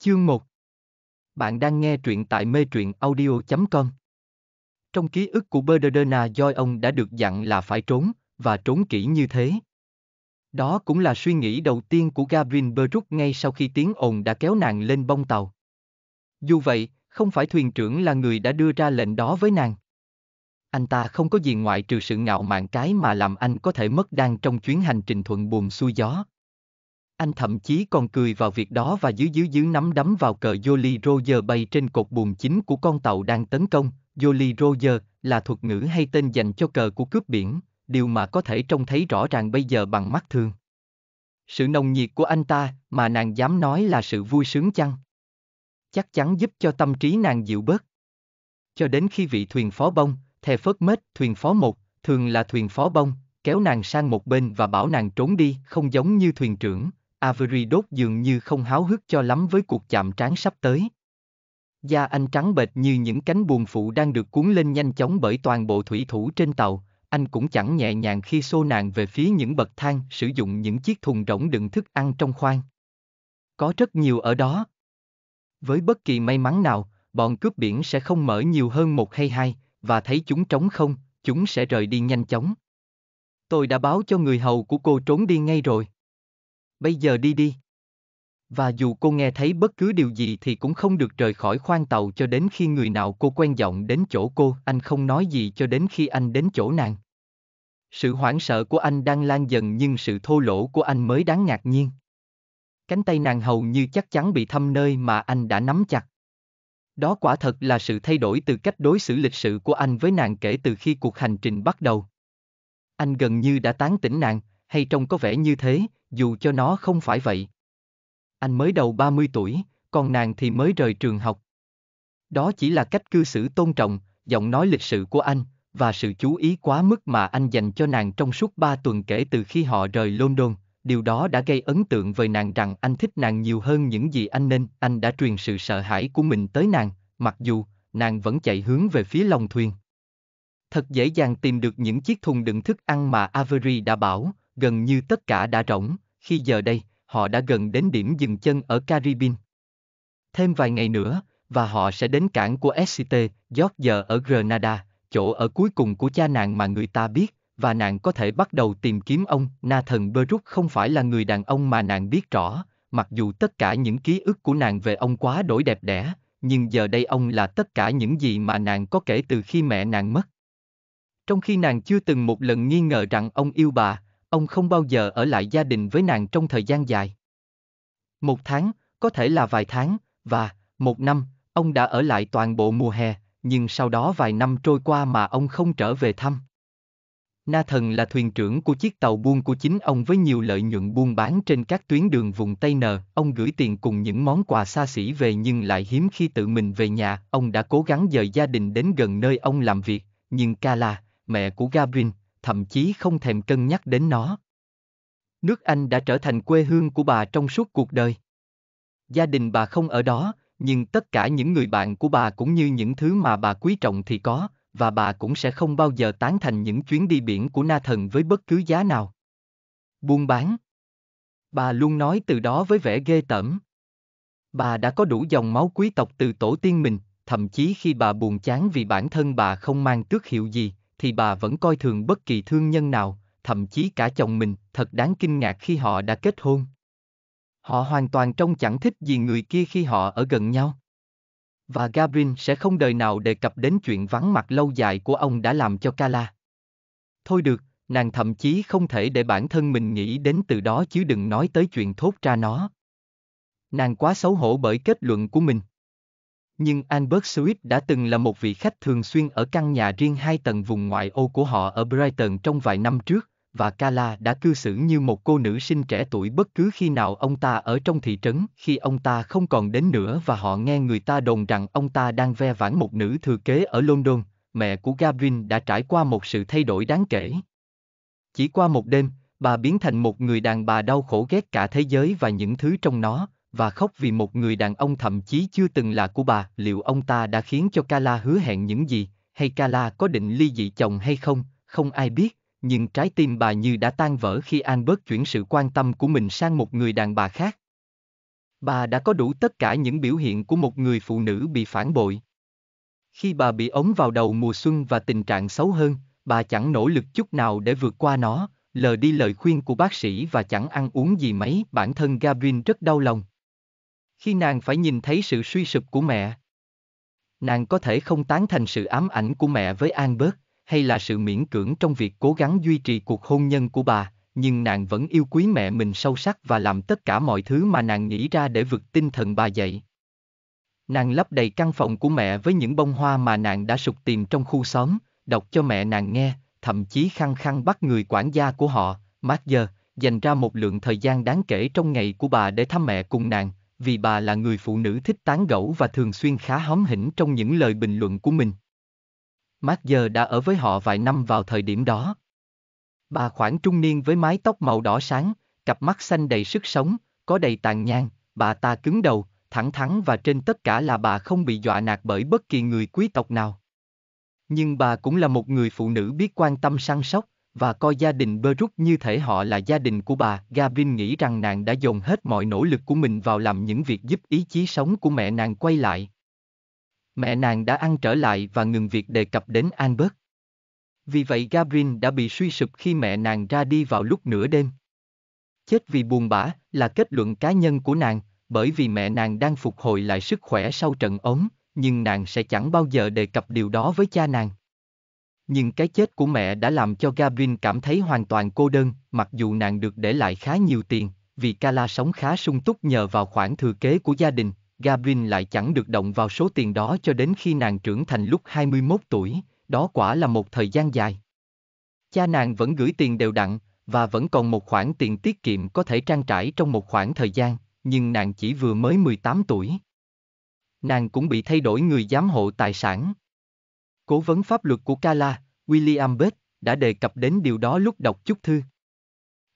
Chương 1 Bạn đang nghe truyện tại mê truyện audio.com Trong ký ức của Bernardna Joy ông đã được dặn là phải trốn, và trốn kỹ như thế. Đó cũng là suy nghĩ đầu tiên của Gavin Beruk ngay sau khi tiếng ồn đã kéo nàng lên bông tàu. Dù vậy, không phải thuyền trưởng là người đã đưa ra lệnh đó với nàng. Anh ta không có gì ngoại trừ sự ngạo mạn cái mà làm anh có thể mất đang trong chuyến hành trình thuận buồm xuôi gió. Anh thậm chí còn cười vào việc đó và dưới dưới dưới nắm đấm vào cờ Jolly Roger bay trên cột buồm chính của con tàu đang tấn công. Jolly Roger là thuật ngữ hay tên dành cho cờ của cướp biển, điều mà có thể trông thấy rõ ràng bây giờ bằng mắt thường. Sự nồng nhiệt của anh ta mà nàng dám nói là sự vui sướng chăng? Chắc chắn giúp cho tâm trí nàng dịu bớt. Cho đến khi vị thuyền phó bông, thè phớt mết, thuyền phó một, thường là thuyền phó bông, kéo nàng sang một bên và bảo nàng trốn đi, không giống như thuyền trưởng, Avery đốt dường như không háo hức cho lắm với cuộc chạm trán sắp tới. Da anh trắng bệch như những cánh buồn phụ đang được cuốn lên nhanh chóng bởi toàn bộ thủy thủ trên tàu, anh cũng chẳng nhẹ nhàng khi xô nàng về phía những bậc thang sử dụng những chiếc thùng rỗng đựng thức ăn trong khoang. Có rất nhiều ở đó. Với bất kỳ may mắn nào, bọn cướp biển sẽ không mở nhiều hơn một hay hai, và thấy chúng trống không, chúng sẽ rời đi nhanh chóng. Tôi đã báo cho người hầu của cô trốn đi ngay rồi bây giờ đi đi. Và dù cô nghe thấy bất cứ điều gì thì cũng không được rời khỏi khoang tàu cho đến khi người nào cô quen giọng đến chỗ cô, anh không nói gì cho đến khi anh đến chỗ nàng. Sự hoảng sợ của anh đang lan dần nhưng sự thô lỗ của anh mới đáng ngạc nhiên. Cánh tay nàng hầu như chắc chắn bị thâm nơi mà anh đã nắm chặt. Đó quả thật là sự thay đổi từ cách đối xử lịch sự của anh với nàng kể từ khi cuộc hành trình bắt đầu. Anh gần như đã tán tỉnh nàng, hay trông có vẻ như thế, dù cho nó không phải vậy. Anh mới đầu 30 tuổi, còn nàng thì mới rời trường học. Đó chỉ là cách cư xử tôn trọng, giọng nói lịch sự của anh, và sự chú ý quá mức mà anh dành cho nàng trong suốt 3 tuần kể từ khi họ rời London, điều đó đã gây ấn tượng với nàng rằng anh thích nàng nhiều hơn những gì anh nên, anh đã truyền sự sợ hãi của mình tới nàng, mặc dù nàng vẫn chạy hướng về phía lòng thuyền. Thật dễ dàng tìm được những chiếc thùng đựng thức ăn mà Avery đã bảo, gần như tất cả đã rỗng, khi giờ đây, họ đã gần đến điểm dừng chân ở Caribbean. Thêm vài ngày nữa, và họ sẽ đến cảng của SCT, Giót giờ ở Grenada, chỗ ở cuối cùng của cha nàng mà người ta biết, và nàng có thể bắt đầu tìm kiếm ông. Na thần Beruk không phải là người đàn ông mà nàng biết rõ, mặc dù tất cả những ký ức của nàng về ông quá đổi đẹp đẽ, nhưng giờ đây ông là tất cả những gì mà nàng có kể từ khi mẹ nàng mất. Trong khi nàng chưa từng một lần nghi ngờ rằng ông yêu bà, ông không bao giờ ở lại gia đình với nàng trong thời gian dài. Một tháng, có thể là vài tháng, và, một năm, ông đã ở lại toàn bộ mùa hè, nhưng sau đó vài năm trôi qua mà ông không trở về thăm. Na Thần là thuyền trưởng của chiếc tàu buôn của chính ông với nhiều lợi nhuận buôn bán trên các tuyến đường vùng Tây Nờ. Ông gửi tiền cùng những món quà xa xỉ về nhưng lại hiếm khi tự mình về nhà. Ông đã cố gắng dời gia đình đến gần nơi ông làm việc, nhưng Kala, mẹ của Gabrin, thậm chí không thèm cân nhắc đến nó. Nước Anh đã trở thành quê hương của bà trong suốt cuộc đời. Gia đình bà không ở đó, nhưng tất cả những người bạn của bà cũng như những thứ mà bà quý trọng thì có, và bà cũng sẽ không bao giờ tán thành những chuyến đi biển của na thần với bất cứ giá nào. Buôn bán Bà luôn nói từ đó với vẻ ghê tởm. Bà đã có đủ dòng máu quý tộc từ tổ tiên mình, thậm chí khi bà buồn chán vì bản thân bà không mang tước hiệu gì, thì bà vẫn coi thường bất kỳ thương nhân nào, thậm chí cả chồng mình, thật đáng kinh ngạc khi họ đã kết hôn. Họ hoàn toàn trông chẳng thích gì người kia khi họ ở gần nhau. Và Gabriel sẽ không đời nào đề cập đến chuyện vắng mặt lâu dài của ông đã làm cho Kala. Thôi được, nàng thậm chí không thể để bản thân mình nghĩ đến từ đó chứ đừng nói tới chuyện thốt ra nó. Nàng quá xấu hổ bởi kết luận của mình nhưng Albert Swift đã từng là một vị khách thường xuyên ở căn nhà riêng hai tầng vùng ngoại ô của họ ở Brighton trong vài năm trước, và Kala đã cư xử như một cô nữ sinh trẻ tuổi bất cứ khi nào ông ta ở trong thị trấn, khi ông ta không còn đến nữa và họ nghe người ta đồn rằng ông ta đang ve vãn một nữ thừa kế ở London, mẹ của Gavin đã trải qua một sự thay đổi đáng kể. Chỉ qua một đêm, bà biến thành một người đàn bà đau khổ ghét cả thế giới và những thứ trong nó, và khóc vì một người đàn ông thậm chí chưa từng là của bà, liệu ông ta đã khiến cho Kala hứa hẹn những gì, hay Kala có định ly dị chồng hay không, không ai biết, nhưng trái tim bà như đã tan vỡ khi Albert chuyển sự quan tâm của mình sang một người đàn bà khác. Bà đã có đủ tất cả những biểu hiện của một người phụ nữ bị phản bội. Khi bà bị ống vào đầu mùa xuân và tình trạng xấu hơn, bà chẳng nỗ lực chút nào để vượt qua nó, lờ đi lời khuyên của bác sĩ và chẳng ăn uống gì mấy, bản thân Gavin rất đau lòng khi nàng phải nhìn thấy sự suy sụp của mẹ. Nàng có thể không tán thành sự ám ảnh của mẹ với Albert, hay là sự miễn cưỡng trong việc cố gắng duy trì cuộc hôn nhân của bà, nhưng nàng vẫn yêu quý mẹ mình sâu sắc và làm tất cả mọi thứ mà nàng nghĩ ra để vực tinh thần bà dậy. Nàng lấp đầy căn phòng của mẹ với những bông hoa mà nàng đã sục tìm trong khu xóm, đọc cho mẹ nàng nghe, thậm chí khăng khăng bắt người quản gia của họ, Mát Giờ, dành ra một lượng thời gian đáng kể trong ngày của bà để thăm mẹ cùng nàng, vì bà là người phụ nữ thích tán gẫu và thường xuyên khá hóm hỉnh trong những lời bình luận của mình. Mark giờ đã ở với họ vài năm vào thời điểm đó. Bà khoảng trung niên với mái tóc màu đỏ sáng, cặp mắt xanh đầy sức sống, có đầy tàn nhang, bà ta cứng đầu, thẳng thắn và trên tất cả là bà không bị dọa nạt bởi bất kỳ người quý tộc nào. Nhưng bà cũng là một người phụ nữ biết quan tâm săn sóc, và coi gia đình Berup như thể họ là gia đình của bà. Gavin nghĩ rằng nàng đã dồn hết mọi nỗ lực của mình vào làm những việc giúp ý chí sống của mẹ nàng quay lại. Mẹ nàng đã ăn trở lại và ngừng việc đề cập đến Albert. Vì vậy Gavin đã bị suy sụp khi mẹ nàng ra đi vào lúc nửa đêm. Chết vì buồn bã là kết luận cá nhân của nàng, bởi vì mẹ nàng đang phục hồi lại sức khỏe sau trận ốm, nhưng nàng sẽ chẳng bao giờ đề cập điều đó với cha nàng. Nhưng cái chết của mẹ đã làm cho Gavin cảm thấy hoàn toàn cô đơn, mặc dù nàng được để lại khá nhiều tiền, vì Kala sống khá sung túc nhờ vào khoản thừa kế của gia đình, Gavin lại chẳng được động vào số tiền đó cho đến khi nàng trưởng thành lúc 21 tuổi, đó quả là một thời gian dài. Cha nàng vẫn gửi tiền đều đặn, và vẫn còn một khoản tiền tiết kiệm có thể trang trải trong một khoảng thời gian, nhưng nàng chỉ vừa mới 18 tuổi. Nàng cũng bị thay đổi người giám hộ tài sản. Cố vấn pháp luật của Kala, William Beth, đã đề cập đến điều đó lúc đọc chút thư.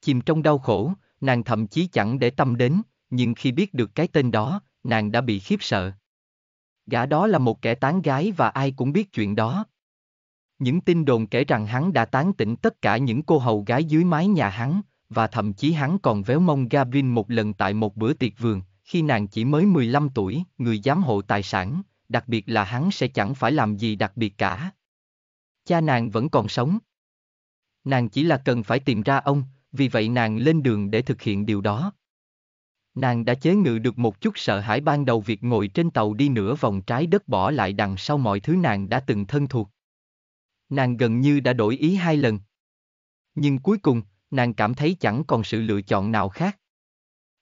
Chìm trong đau khổ, nàng thậm chí chẳng để tâm đến, nhưng khi biết được cái tên đó, nàng đã bị khiếp sợ. Gã đó là một kẻ tán gái và ai cũng biết chuyện đó. Những tin đồn kể rằng hắn đã tán tỉnh tất cả những cô hầu gái dưới mái nhà hắn, và thậm chí hắn còn véo mông Gavin một lần tại một bữa tiệc vườn, khi nàng chỉ mới 15 tuổi, người giám hộ tài sản, đặc biệt là hắn sẽ chẳng phải làm gì đặc biệt cả. Cha nàng vẫn còn sống. Nàng chỉ là cần phải tìm ra ông, vì vậy nàng lên đường để thực hiện điều đó. Nàng đã chế ngự được một chút sợ hãi ban đầu việc ngồi trên tàu đi nửa vòng trái đất bỏ lại đằng sau mọi thứ nàng đã từng thân thuộc. Nàng gần như đã đổi ý hai lần. Nhưng cuối cùng, nàng cảm thấy chẳng còn sự lựa chọn nào khác.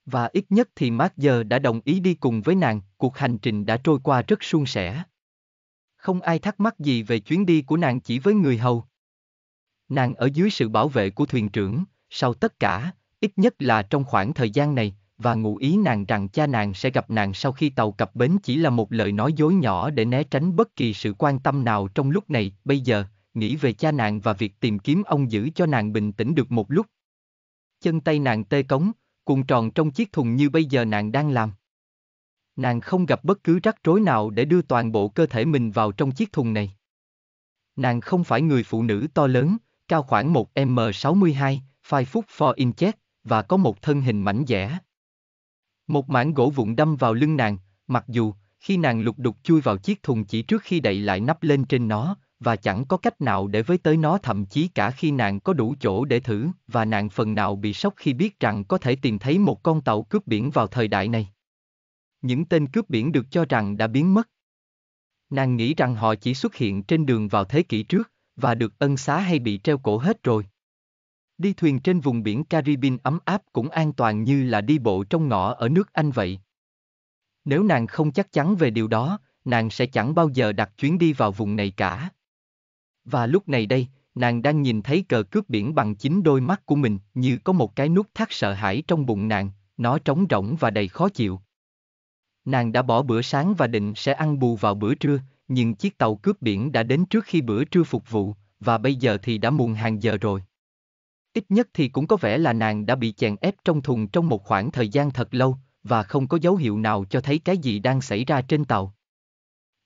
Và ít nhất thì Mark giờ đã đồng ý đi cùng với nàng, cuộc hành trình đã trôi qua rất suôn sẻ. Không ai thắc mắc gì về chuyến đi của nàng chỉ với người hầu. Nàng ở dưới sự bảo vệ của thuyền trưởng, sau tất cả, ít nhất là trong khoảng thời gian này, và ngụ ý nàng rằng cha nàng sẽ gặp nàng sau khi tàu cập bến chỉ là một lời nói dối nhỏ để né tránh bất kỳ sự quan tâm nào trong lúc này, bây giờ, nghĩ về cha nàng và việc tìm kiếm ông giữ cho nàng bình tĩnh được một lúc. Chân tay nàng tê cống, cuộn tròn trong chiếc thùng như bây giờ nàng đang làm. Nàng không gặp bất cứ rắc rối nào để đưa toàn bộ cơ thể mình vào trong chiếc thùng này. Nàng không phải người phụ nữ to lớn, cao khoảng 1m62, 5 foot 4 inches, và có một thân hình mảnh dẻ. Một mảng gỗ vụn đâm vào lưng nàng, mặc dù, khi nàng lục đục chui vào chiếc thùng chỉ trước khi đậy lại nắp lên trên nó, và chẳng có cách nào để với tới nó thậm chí cả khi nàng có đủ chỗ để thử và nàng phần nào bị sốc khi biết rằng có thể tìm thấy một con tàu cướp biển vào thời đại này. Những tên cướp biển được cho rằng đã biến mất. Nàng nghĩ rằng họ chỉ xuất hiện trên đường vào thế kỷ trước và được ân xá hay bị treo cổ hết rồi. Đi thuyền trên vùng biển Caribbean ấm áp cũng an toàn như là đi bộ trong ngõ ở nước Anh vậy. Nếu nàng không chắc chắn về điều đó, nàng sẽ chẳng bao giờ đặt chuyến đi vào vùng này cả. Và lúc này đây, nàng đang nhìn thấy cờ cướp biển bằng chính đôi mắt của mình như có một cái nút thắt sợ hãi trong bụng nàng, nó trống rỗng và đầy khó chịu. Nàng đã bỏ bữa sáng và định sẽ ăn bù vào bữa trưa, nhưng chiếc tàu cướp biển đã đến trước khi bữa trưa phục vụ, và bây giờ thì đã muộn hàng giờ rồi. Ít nhất thì cũng có vẻ là nàng đã bị chèn ép trong thùng trong một khoảng thời gian thật lâu, và không có dấu hiệu nào cho thấy cái gì đang xảy ra trên tàu.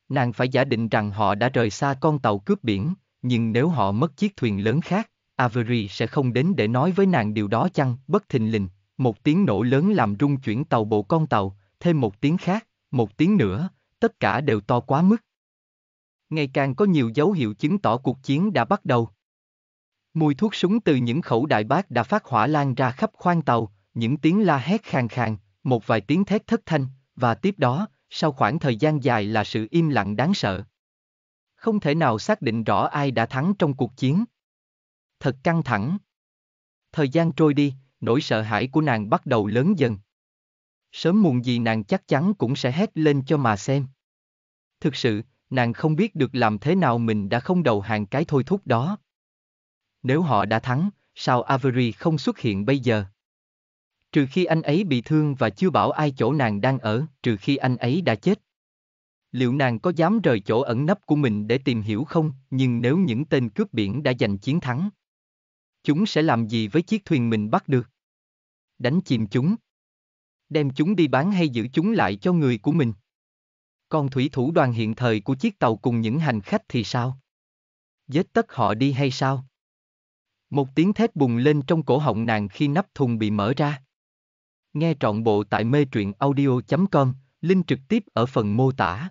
Nàng phải giả định rằng họ đã rời xa con tàu cướp biển, nhưng nếu họ mất chiếc thuyền lớn khác, Avery sẽ không đến để nói với nàng điều đó chăng, bất thình lình, một tiếng nổ lớn làm rung chuyển tàu bộ con tàu, thêm một tiếng khác, một tiếng nữa, tất cả đều to quá mức. Ngày càng có nhiều dấu hiệu chứng tỏ cuộc chiến đã bắt đầu. Mùi thuốc súng từ những khẩu đại bác đã phát hỏa lan ra khắp khoang tàu, những tiếng la hét khàn khàn, một vài tiếng thét thất thanh, và tiếp đó, sau khoảng thời gian dài là sự im lặng đáng sợ không thể nào xác định rõ ai đã thắng trong cuộc chiến. Thật căng thẳng. Thời gian trôi đi, nỗi sợ hãi của nàng bắt đầu lớn dần. Sớm muộn gì nàng chắc chắn cũng sẽ hét lên cho mà xem. Thực sự, nàng không biết được làm thế nào mình đã không đầu hàng cái thôi thúc đó. Nếu họ đã thắng, sao Avery không xuất hiện bây giờ? Trừ khi anh ấy bị thương và chưa bảo ai chỗ nàng đang ở, trừ khi anh ấy đã chết liệu nàng có dám rời chỗ ẩn nấp của mình để tìm hiểu không, nhưng nếu những tên cướp biển đã giành chiến thắng. Chúng sẽ làm gì với chiếc thuyền mình bắt được? Đánh chìm chúng. Đem chúng đi bán hay giữ chúng lại cho người của mình? Còn thủy thủ đoàn hiện thời của chiếc tàu cùng những hành khách thì sao? Giết tất họ đi hay sao? Một tiếng thét bùng lên trong cổ họng nàng khi nắp thùng bị mở ra. Nghe trọn bộ tại mê truyện audio.com, link trực tiếp ở phần mô tả.